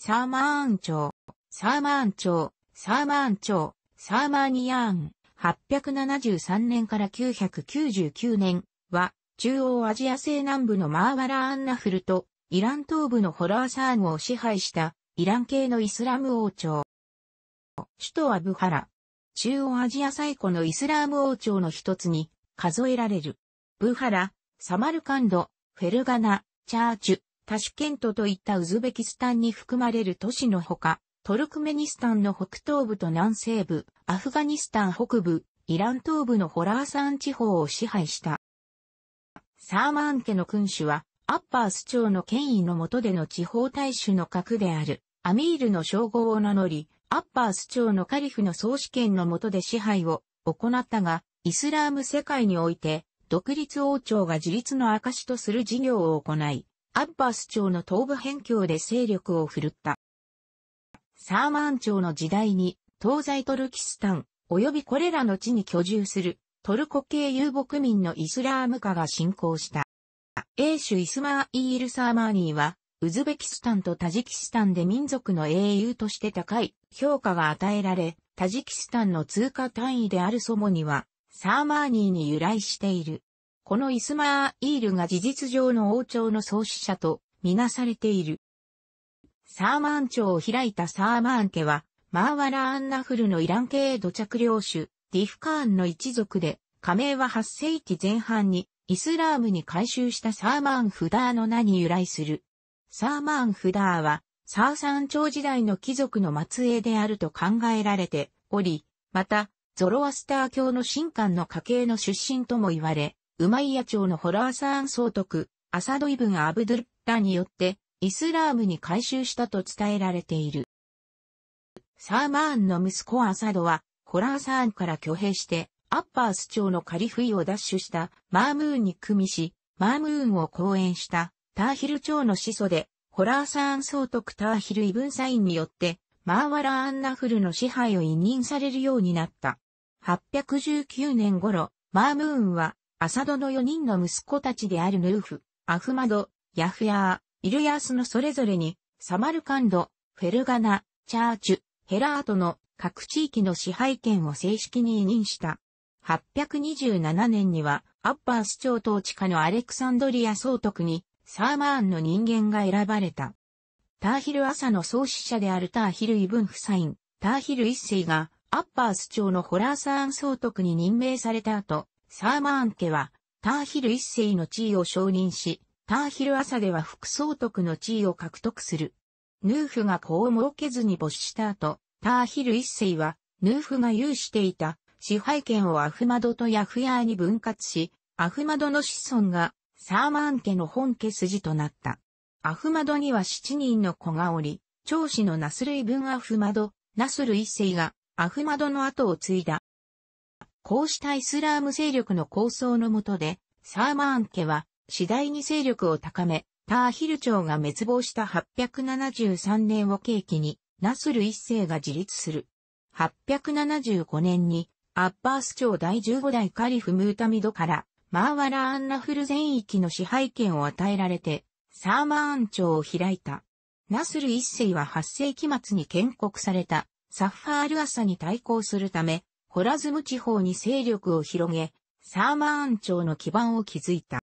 サーマーン朝、サーマーン朝、サーマーン朝、サーマーニヤーン、873年から999年は、中央アジア西南部のマーワラアンナフルと、イラン東部のホラーサーンを支配した、イラン系のイスラム王朝。首都はブハラ。中央アジア最古のイスラム王朝の一つに数えられる。ブハラ、サマルカンド、フェルガナ、チャーチュ、タシケントといったウズベキスタンに含まれる都市のほか、トルクメニスタンの北東部と南西部、アフガニスタン北部、イラン東部のホラーサン地方を支配した。サーマーン家の君主は、アッパース朝の権威の下での地方大衆の核である、アミールの称号を名乗り、アッパース朝のカリフの総主権の下で支配を行ったが、イスラーム世界において、独立王朝が自立の証とする事業を行い、アッバス朝の東部辺境で勢力を振るった。サーマン朝の時代に、東西トルキスタン、及びこれらの地に居住する、トルコ系遊牧民のイスラーム化が進行した。英主イスマーイール・サーマーニーは、ウズベキスタンとタジキスタンで民族の英雄として高い評価が与えられ、タジキスタンの通貨単位であるソモには、サーマーニーに由来している。このイスマーイールが事実上の王朝の創始者とみなされている。サーマン朝を開いたサーマン家は、マーワラ・アンナフルのイラン系土着領主、ディフカーンの一族で、加盟は8世紀前半にイスラームに改修したサーマーン・フダーの名に由来する。サーマーン・フダーは、サーサン朝時代の貴族の末裔であると考えられており、また、ゾロアスター教の神官の家系の出身とも言われ、ウマイヤ朝のホラーサーン総督、アサドイブン・アブドゥッラによって、イスラームに改宗したと伝えられている。サーマーンの息子アサドは、ホラーサーンから挙兵して、アッパース朝のカリフイを奪取したマームーンに組みし、マームーンを講演したターヒル朝の始祖で、ホラーサーン総督ターヒルイブンサインによって、マーワラ・アンナフルの支配を委任されるようになった。819年頃、マームーンはアサドの4人の息子たちであるヌーフ、アフマド、ヤフヤー、イルヤースのそれぞれに、サマルカンド、フェルガナ、チャーチュ、ヘラートの各地域の支配権を正式に委任した。827年には、アッバース朝統治下のアレクサンドリア総督に、サーマーンの人間が選ばれた。ターヒル朝の創始者であるターヒルイブンフサイン、ターヒル一世が、アッバース朝のホラーサーン総督に任命された後、サーマーン家は、ターヒル一世の地位を承認し、ターヒル朝では副総督の地位を獲得する。ヌーフが子を設けずに没した後、ターヒル一世は、ヌーフが有していた支配権をアフマドとヤフヤーに分割し、アフマドの子孫がサーマーン家の本家筋となった。アフマドには七人の子がおり、長子のナスルイブンアフマド、ナスル一世がアフマドの後を継いだ。こうしたイスラーム勢力の構想の下で、サーマーン家は次第に勢力を高め、ターヒル朝が滅亡した873年を契機に、ナスル一世が自立する。875年に、アッバース朝第15代カリフムータミドから、マーワラ・アンナフル全域の支配権を与えられて、サーマーン朝を開いた。ナスル一世は8世紀末に建国された、サッファール・アサに対抗するため、ホラズム地方に勢力を広げ、サーマーン朝の基盤を築いた。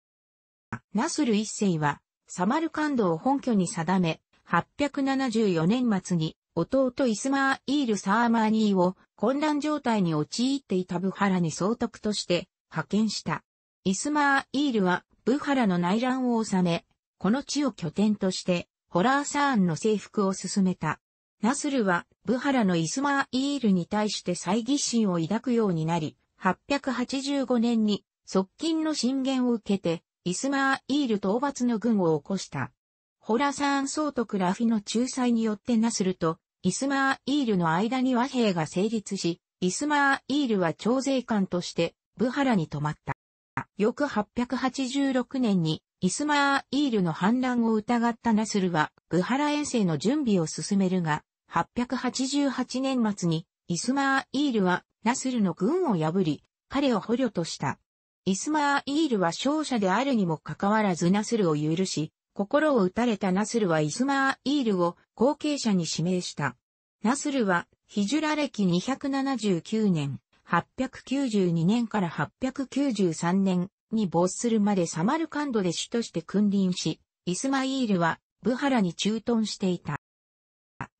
ナスル一世は、サマルカンドを本拠に定め、874年末に、弟イスマーイール・サーマーニーを混乱状態に陥っていたブハラに総督として派遣した。イスマーイールはブハラの内乱を収め、この地を拠点としてホラーサーンの征服を進めた。ナスルは、ブハラのイスマーイールに対して猜疑心を抱くようになり、885年に、側近の進言を受けて、イスマーイール討伐の軍を起こした。ホラサーン総督ラフィの仲裁によってナスルとイスマーイールの間に和平が成立し、イスマーイールは徴税官としてブハラに泊まった。翌886年にイスマーイールの反乱を疑ったナスルはブハラ遠征の準備を進めるが、888年末にイスマーイールはナスルの軍を破り、彼を捕虜とした。イスマーイールは勝者であるにもかかわらずナスルを許し、心を打たれたナスルはイスマーイールを後継者に指名した。ナスルはヒジュラ歴279年、892年から893年に没するまでサマルカンドで主として君臨し、イスマイールはブハラに駐屯していた。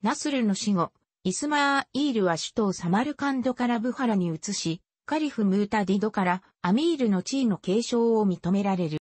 ナスルの死後、イスマーイールは首都サマルカンドからブハラに移し、カリフ・ムータディドからアミールの地位の継承を認められる。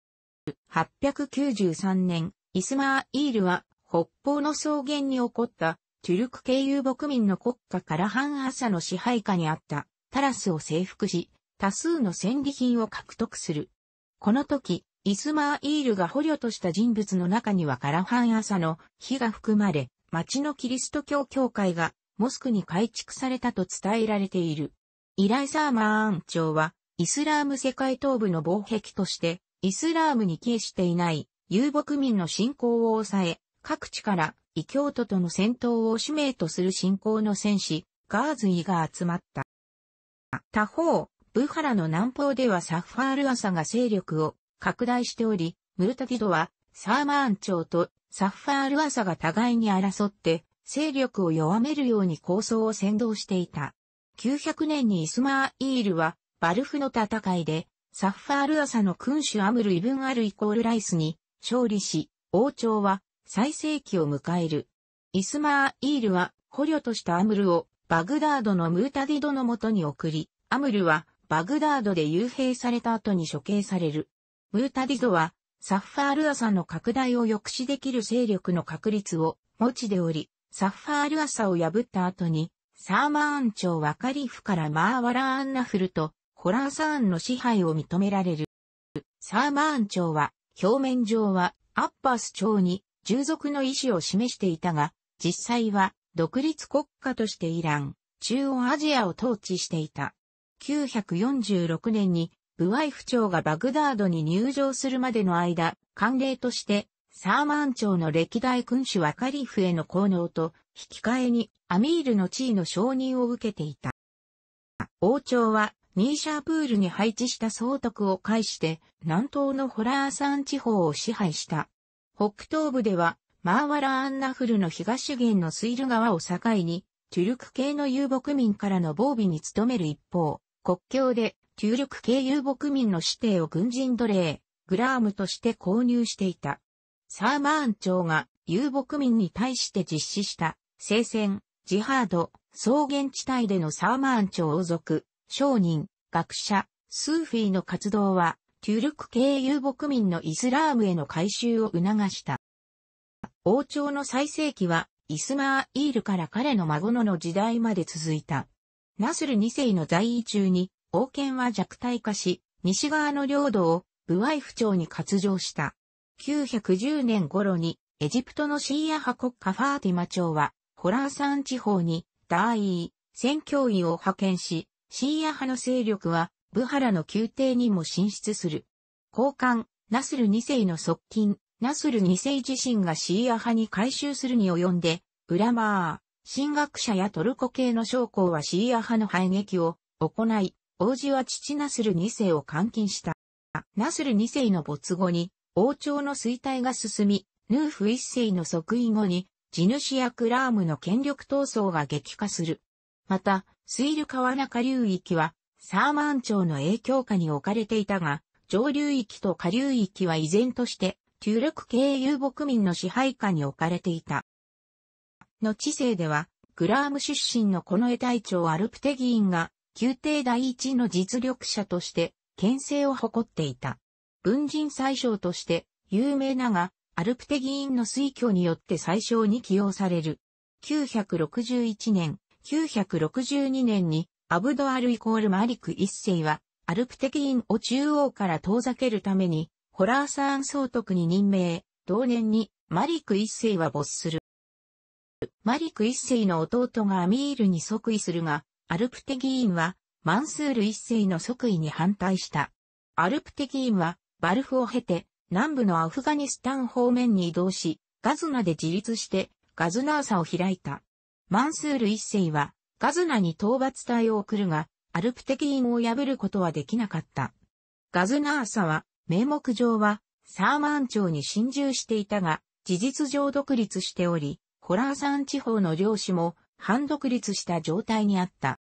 893年、イスマーイールは北方の草原に起こったトゥルク系遊牧民の国家からハン・アサの支配下にあったタラスを征服し、多数の戦利品を獲得する。この時、イスマーイールが捕虜とした人物の中にはカラハン・アサの火が含まれ、町のキリスト教教会がモスクに改築されたと伝えられている。イライサーマーン朝は、イスラーム世界東部の防壁として、イスラームに帰依していない遊牧民の信仰を抑え、各地から異教徒との戦闘を使命とする信仰の戦士、ガーズイが集まった。他方、ブハラの南方ではサファール朝が勢力を拡大しており、ムルタディドはサーマーン朝とサッファー・ルアサが互いに争って、勢力を弱めるように構想を先導していた。900年にイスマー・イールは、バルフの戦いで、サッファールアサの君主アムル・イブン・アル・イコール・ライスに勝利し、王朝は最盛期を迎える。イスマー・イールは捕虜としたアムルをバグダードのムータディドのもとに送り、アムルはバグダードで幽閉された後に処刑される。ムータディドはサッファール朝の拡大を抑止できる勢力の確率を持ちでおり、サッファール朝を破った後に、サーマーン朝はカリフからマーワラーンナフルとホラーサーンの支配を認められる。サーマーン朝は、表面上はアッース朝に従属の意思を示していたが、実際は独立国家としてイラン、中央アジアを統治していた。946年にブワイフ朝がバグダードに入場するまでの間、慣例として、サーマン朝の歴代君主はカリフへの功能と、引き換えにアミールの地位の承認を受けていた。王朝は、ニーシャープールに配置した総督を介して、南東のホラー山地方を支配した。北東部では、マーワラ・アンナフルの東限のスイル川を境に、チュルク系の遊牧民からの防備に努める一方、国境で旧力系遊牧民の指定を軍人奴隷、グラームとして購入していた。サーマーン朝が遊牧民に対して実施した、聖戦、ジハード、草原地帯でのサーマーン朝王族、商人、学者、スーフィーの活動は、旧力系遊牧民のイスラームへの改修を促した。王朝の最盛期は、イスマーイールから彼の孫のの時代まで続いた。ナスル2世の在位中に、王権は弱体化し、西側の領土をブワイフに割譲した。910年頃に、エジプトのシーア派国家ファーティマ朝は、ホラーサン地方に、ダーイー、宣教医を派遣し、シーア派の勢力は、ブハラの宮廷にも進出する。交換、ナスル2世の側近、ナスル2世自身がシーア派に改修するに及んで、ウラマー、神学者やトルコ系の将校はシーア派の反撃を行い、王子は父ナスル2世を監禁した。ナスル2世の没後に、王朝の衰退が進み、ヌーフ1世の即位後に、地主やクラームの権力闘争が激化する。また、スイル川中流域は、サーマン朝の影響下に置かれていたが、上流域と下流域は依然として、旧ゥルク系遊牧民の支配下に置かれていた。の知性では、グラーム出身のこの絵隊長アルプテギーンが、宮廷第一の実力者として、牽制を誇っていた。文人宰相として、有名なが、アルプテ議員の推挙によって宰相に起用される。961年、962年に、アブドアルイコールマリク一世は、アルプテ議員を中央から遠ざけるために、ホラーサーン総督に任命、同年に、マリク一世は没する。マリク一世の弟がアミールに即位するが、アルプテ議員は、マンスール一世の即位に反対した。アルプテ議員は、バルフを経て、南部のアフガニスタン方面に移動し、ガズナで自立して、ガズナーサを開いた。マンスール一世は、ガズナに討伐隊を送るが、アルプテ議員を破ることはできなかった。ガズナーサは、名目上は、サーマン朝に侵入していたが、事実上独立しており、ホラーサン地方の領主も、半独立した状態にあった。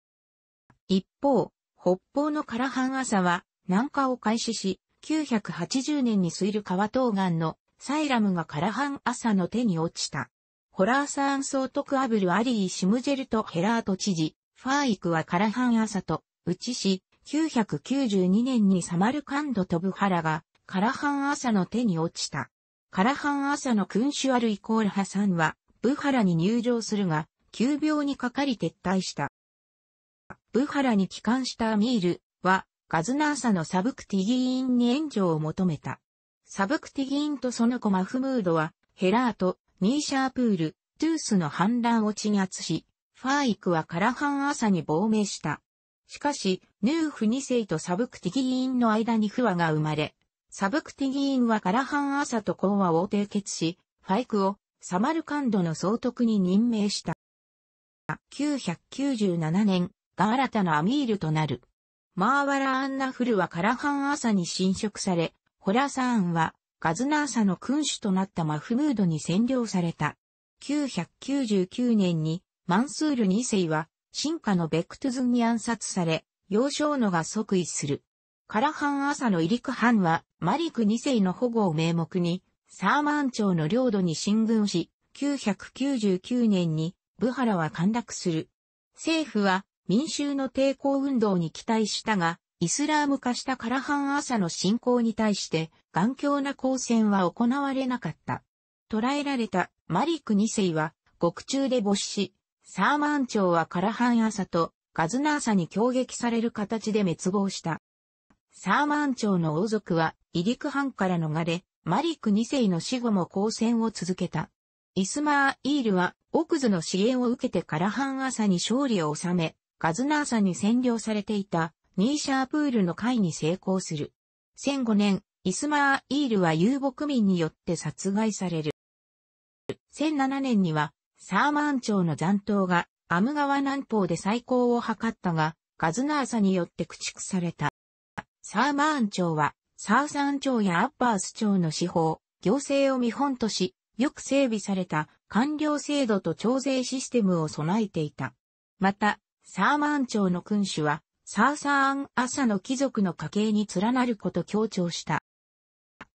一方、北方の唐半朝は南下を開始し、980年に水流川東岸のサイラムが唐半朝の手に落ちた。ホラーサーン総督アブル・アリー・シムジェルとヘラート知事、ファーイクはカラハン朝と、うちし、992年にサマルカンドとブハラが、カラハン朝の手に落ちた。カラハン朝の君主アルイコールハサンは、ブハラに入場するが、急病にかかり撤退した。ブハラに帰還したアミールは、ガズナーサのサブクティギーンに援助を求めた。サブクティギーンとその子マフムードは、ヘラート、ニーシャープール、トゥースの反乱を鎮圧し、ファーイクはカラハン朝に亡命した。しかし、ヌーフ2世とサブクティギーンの間に不和が生まれ、サブクティギーンはカラハン朝と講和を締結し、ファイクをサマルカンドの総督に任命した。997年が新たなアミールとなる。マーワラ・アンナフルはカラハン・アサに侵食され、ホラサーンはガズナーサの君主となったマフムードに占領された。999年にマンスール2世は進化のベクトゥズンに暗殺され、幼少のが即位する。カラハン・アサのイリク・ハンはマリク2世の保護を名目にサーマン朝の領土に進軍し、999年にブハラは陥落する。政府は民衆の抵抗運動に期待したが、イスラーム化したカラハン朝の侵攻に対して、頑強な抗戦は行われなかった。捕らえられたマリク2世は、獄中で没し、サーマン朝はカラハン朝とガズナーサに攻撃される形で滅亡した。サーマン朝の王族はイリク・ハンから逃れ、マリク2世の死後も抗戦を続けた。イスマーイールは、オクズの支援を受けてカラハン朝に勝利を収め、ガズナーサに占領されていた、ニーシャープールの会に成功する。1005年、イスマーイールは遊牧民によって殺害される。1007年には、サーマン朝の残党が、アム川南方で再興を図ったが、ガズナーサによって駆逐された。サーマーン朝は、サーサン朝やアッバース朝の司法、行政を見本とし、よく整備された官僚制度と徴税システムを備えていた。また、サーマン朝の君主は、サーサーン朝の貴族の家系に連なること強調した。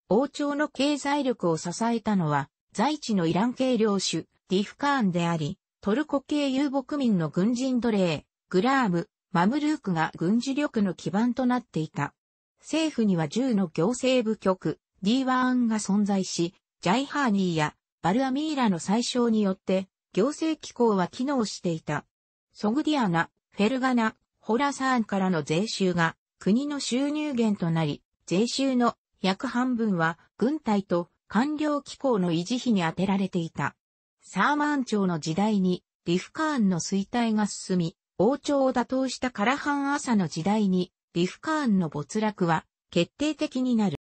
王朝の経済力を支えたのは、在地のイラン系領主、ディフカーンであり、トルコ系遊牧民の軍人奴隷、グラーム、マムルークが軍事力の基盤となっていた。政府には10の行政部局、D1 が存在し、ジャイハーニーやバルアミーラの最小によって、行政機構は機能していた。ソグディアナ、フェルガナ、ホラサーンからの税収が国の収入源となり、税収の約半分は軍隊と官僚機構の維持費に充てられていた。サーマン朝の時代にリフカーンの衰退が進み、王朝を打倒したカラハン朝の時代にリフカーンの没落は決定的になる。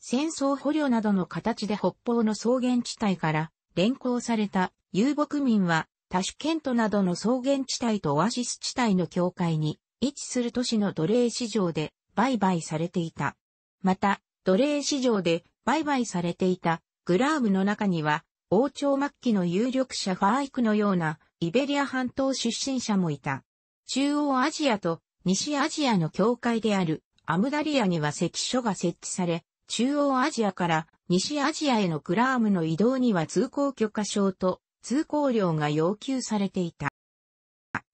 戦争捕虜などの形で北方の草原地帯から連行された遊牧民は、タシュケントなどの草原地帯とオアシス地帯の境界に位置する都市の奴隷市場で売買されていた。また、奴隷市場で売買されていたグラームの中には、王朝末期の有力者ファーイクのようなイベリア半島出身者もいた。中央アジアと西アジアの境界であるアムダリアには関所が設置され、中央アジアから西アジアへのグラームの移動には通行許可証と通行料が要求されていた。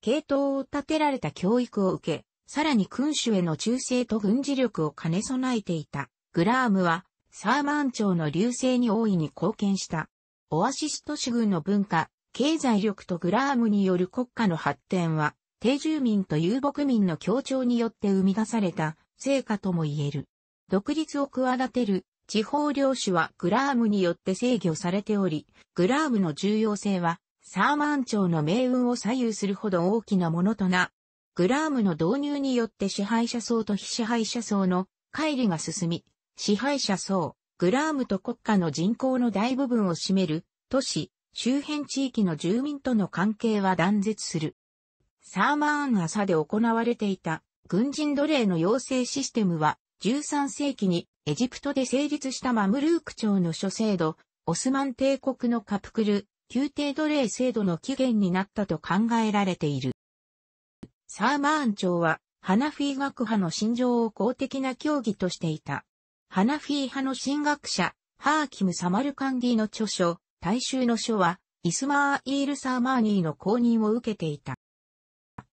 系統を立てられた教育を受け、さらに君主への忠誠と軍事力を兼ね備えていた。グラームは、サーマン朝の流星に大いに貢献した。オアシスト主軍の文化、経済力とグラームによる国家の発展は、低住民と遊牧民の協調によって生み出された成果とも言える。独立を企てる地方領主はグラームによって制御されており、グラームの重要性はサーマン朝の命運を左右するほど大きなものとな。グラームの導入によって支配者層と非支配者層の乖離が進み、支配者層、グラームと国家の人口の大部分を占める都市、周辺地域の住民との関係は断絶する。サーマーン朝で行われていた軍人奴隷の養成システムは13世紀にエジプトで成立したマムルーク朝の諸制度、オスマン帝国のカプクル、宮廷奴隷制度の起源になったと考えられている。サーマーン朝は、ハナフィー学派の信条を公的な教義としていた。ハナフィー派の神学者、ハーキム・サマルカンディの著書、大衆の書は、イスマーイール・サーマーニーの公認を受けていた。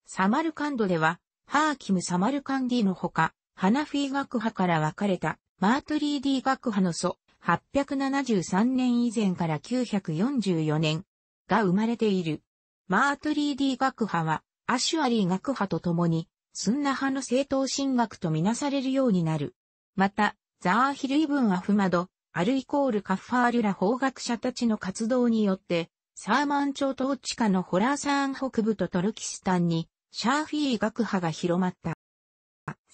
サマルカンドでは、ハーキム・サマルカンディのほか、ハナフィー学派から分かれた、マートリーディ学派の祖、873年以前から944年が生まれている。マートリーディ学派は、アシュアリー学派と共に、スンナ派の正当神学とみなされるようになる。また、ザーヒルイブン・アフマド、アルイコール・カッファールら法学者たちの活動によって、サーマン朝統治下のホラーサーン北部とトルキスタンに、シャーフィー学派が広まった。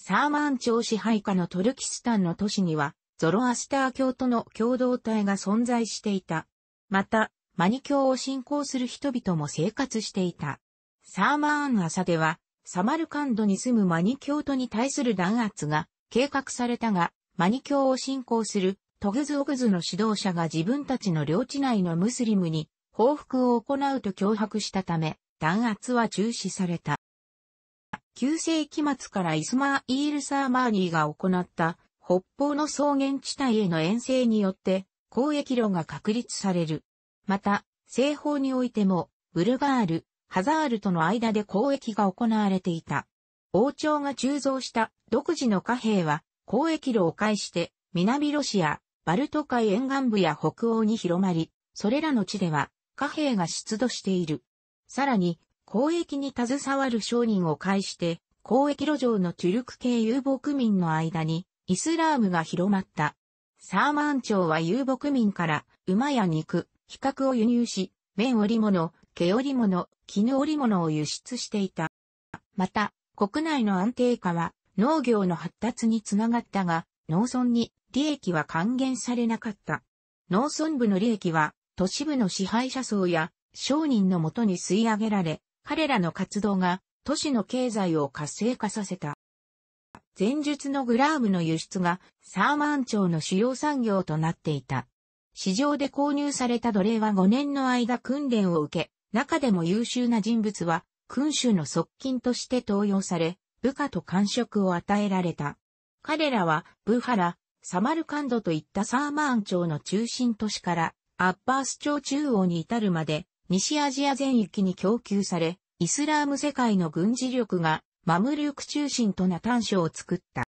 サーマン朝支配下のトルキスタンの都市には、ゾロアスター教との共同体が存在していた。また、マニ教を信仰する人々も生活していた。サーマーン朝では、サマルカンドに住むマニ教徒に対する弾圧が計画されたが、マニ教を信仰するトグズオグズの指導者が自分たちの領地内のムスリムに報復を行うと脅迫したため、弾圧は中止された。9世紀末からイスマー・イール・サーマーニーが行った北方の草原地帯への遠征によって交易路が確立される。また、西方においてもブルガール、ハザールとの間で交易が行われていた。王朝が鋳造した独自の貨幣は交易路を介して南ロシア、バルト海沿岸部や北欧に広まり、それらの地では貨幣が出土している。さらに、交易に携わる商人を介して、交易路上のチュルク系遊牧民の間に、イスラームが広まった。サーマン朝は遊牧民から、馬や肉、比較を輸入し、綿織物、毛織物、絹織物を輸出していた。また、国内の安定化は、農業の発達につながったが、農村に利益は還元されなかった。農村部の利益は、都市部の支配者層や商人のもとに吸い上げられ、彼らの活動が都市の経済を活性化させた。前述のグラームの輸出がサーマン町の主要産業となっていた。市場で購入された奴隷は5年の間訓練を受け、中でも優秀な人物は君主の側近として登用され、部下と官職を与えられた。彼らは、ブハラ、サマルカンドといったサーマーン町の中心都市から、アッバース町中央に至るまで、西アジア全域に供給され、イスラーム世界の軍事力がマムルーク中心とな短所を作った。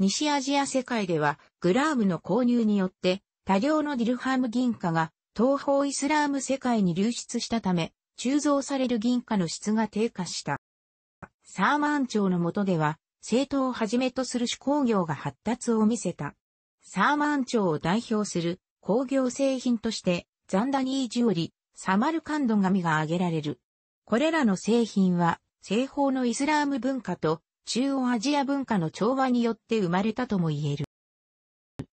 西アジア世界ではグラームの購入によって多量のディルハム銀貨が東方イスラーム世界に流出したため、鋳造される銀貨の質が低下した。サーマン朝の下では、政党をはじめとする手工業が発達を見せた。サーマン朝を代表する工業製品として、ザンダニージュオリ、サマルカンド紙が挙げられる。これらの製品は、西方のイスラーム文化と中央アジア文化の調和によって生まれたとも言える。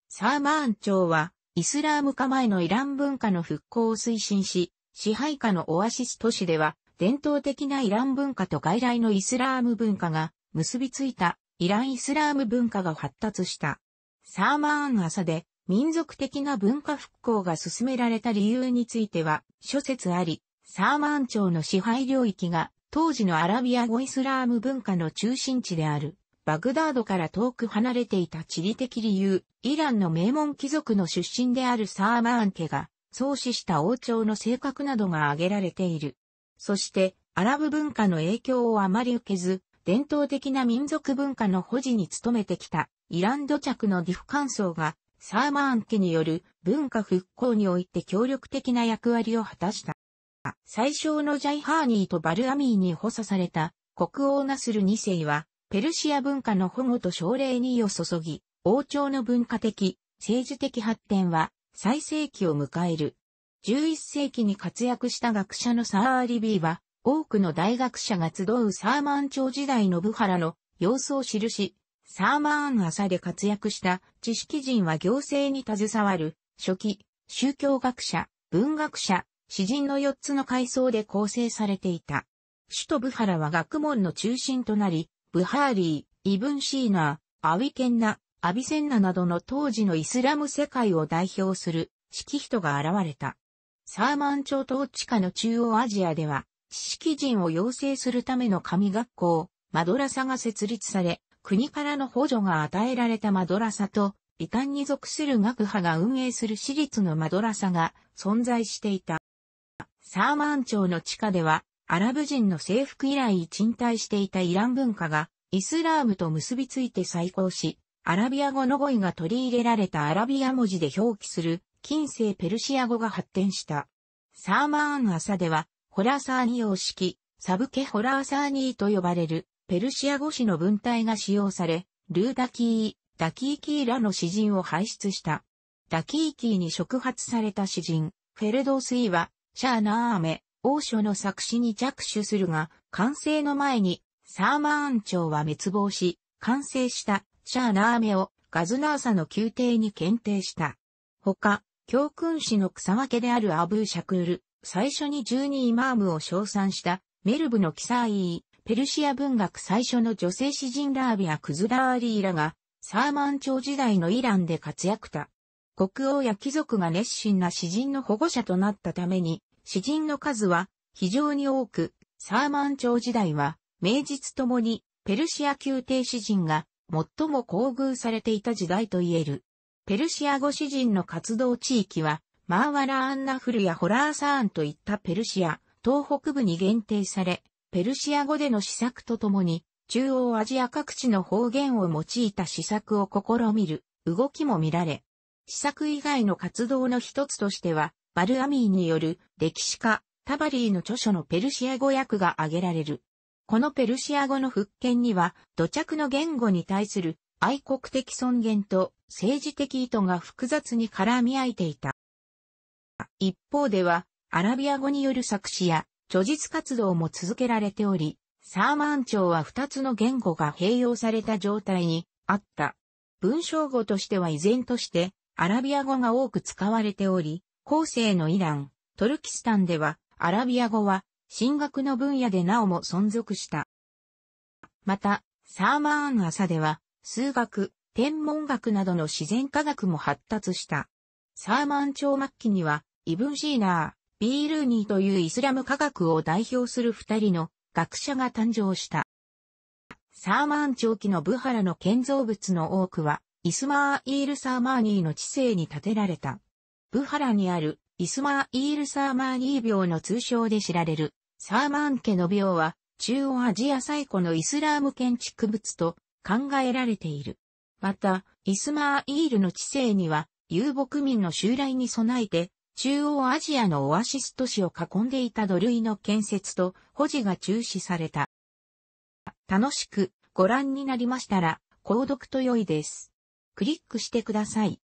サーマーン朝は、イスラーム化前のイラン文化の復興を推進し、支配下のオアシス都市では、伝統的なイラン文化と外来のイスラーム文化が結びついたイランイスラーム文化が発達した。サーマーン朝で民族的な文化復興が進められた理由については諸説あり、サーマン朝の支配領域が当時のアラビア語イスラーム文化の中心地であるバグダードから遠く離れていた地理的理由、イランの名門貴族の出身であるサーマーン家が創始した王朝の性格などが挙げられている。そして、アラブ文化の影響をあまり受けず、伝統的な民族文化の保持に努めてきたイラン土着のディフ感想がサーマーン家による文化復興において協力的な役割を果たした。最小のジャイハーニーとバルアミーに補佐された国王ナスル2世は、ペルシア文化の保護と奨励に意を注ぎ、王朝の文化的、政治的発展は最盛期を迎える。11世紀に活躍した学者のサー・アリビーは、多くの大学者が集うサーマン朝時代のブハラの様子を記し、サーマーン朝で活躍した知識人は行政に携わる、初期、宗教学者、文学者、詩人の4つの階層で構成されていた。首都ブハラは学問の中心となり、ブハーリー、イブンシーナー、アウィケンナ、アビセンナなどの当時のイスラム世界を代表する、識人が現れた。サーマン朝統治下の中央アジアでは、知識人を養成するための神学校、マドラサが設立され、国からの補助が与えられたマドラサと、異端に属する学派が運営する私立のマドラサが存在していた。サーマン町の地下では、アラブ人の征服以来賃貸していたイラン文化が、イスラームと結びついて再興し、アラビア語の語彙が取り入れられたアラビア文字で表記する、近世ペルシア語が発展した。サーマーン朝では、ホラーサーニ様式、サブケホラーサーニーと呼ばれる、ペルシア語詞の文体が使用され、ルーダキー、ダキーキーらの詩人を輩出した。ダキーキーに触発された詩人、フェルドースイは、シャーナーアメ、王書の作詞に着手するが、完成の前に、サーマーン朝は滅亡し、完成したシャーナーメをガズナーサの宮廷に検定した。他、教訓師の草分けであるアブーシャクール、最初に12イマームを称賛したメルブのキサーイー、ペルシア文学最初の女性詩人ラービア・クズダーリーらが、サーマン朝時代のイランで活躍た。国王や貴族が熱心な詩人の保護者となったために、詩人の数は非常に多く、サーマン朝時代は、名実ともに、ペルシア宮廷詩人が最も厚遇されていた時代と言える。ペルシア語詩人の活動地域は、マーワラ・アンナフルやホラーサーンといったペルシア、東北部に限定され、ペルシア語での施策とともに、中央アジア各地の方言を用いた施策を試みる動きも見られ、施策以外の活動の一つとしては、バルアミーによる歴史家、タバリーの著書のペルシア語訳が挙げられる。このペルシア語の復権には、土着の言語に対する愛国的尊厳と政治的意図が複雑に絡み合いていた。一方では、アラビア語による作詞や著述活動も続けられており、サーマン朝は2つの言語が併用された状態にあった。文章語としては依然として、アラビア語が多く使われており、後世のイラン、トルキスタンでは、アラビア語は、進学の分野でなおも存続した。また、サーマーン朝では、数学、天文学などの自然科学も発達した。サーマン朝末期には、イブンシーナー、ビールーニーというイスラム科学を代表する二人の学者が誕生した。サーマーン長期のブハラの建造物の多くは、イスマーイール・サーマーニーの知性に建てられた。ブハラにあるイスマーイール・サーマーニー病の通称で知られる、サーマーン家の病は、中央アジア最古のイスラーム建築物と考えられている。また、イスマーイールの知性には、遊牧民の襲来に備えて、中央アジアのオアシス都市を囲んでいた土塁の建設と保持が中止された。楽しくご覧になりましたら、購読と良いです。クリックしてください。